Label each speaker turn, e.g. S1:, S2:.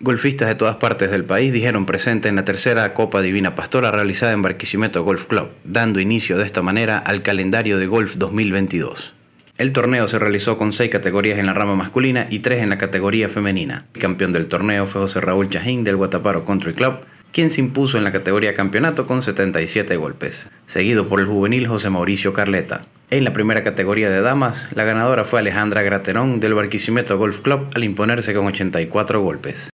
S1: Golfistas de todas partes del país dijeron presente en la tercera Copa Divina Pastora realizada en Barquisimeto Golf Club, dando inicio de esta manera al calendario de golf 2022. El torneo se realizó con seis categorías en la rama masculina y tres en la categoría femenina. El campeón del torneo fue José Raúl Chajín del Guataparo Country Club, quien se impuso en la categoría campeonato con 77 golpes, seguido por el juvenil José Mauricio Carleta. En la primera categoría de damas, la ganadora fue Alejandra Graterón del Barquisimeto Golf Club al imponerse con 84 golpes.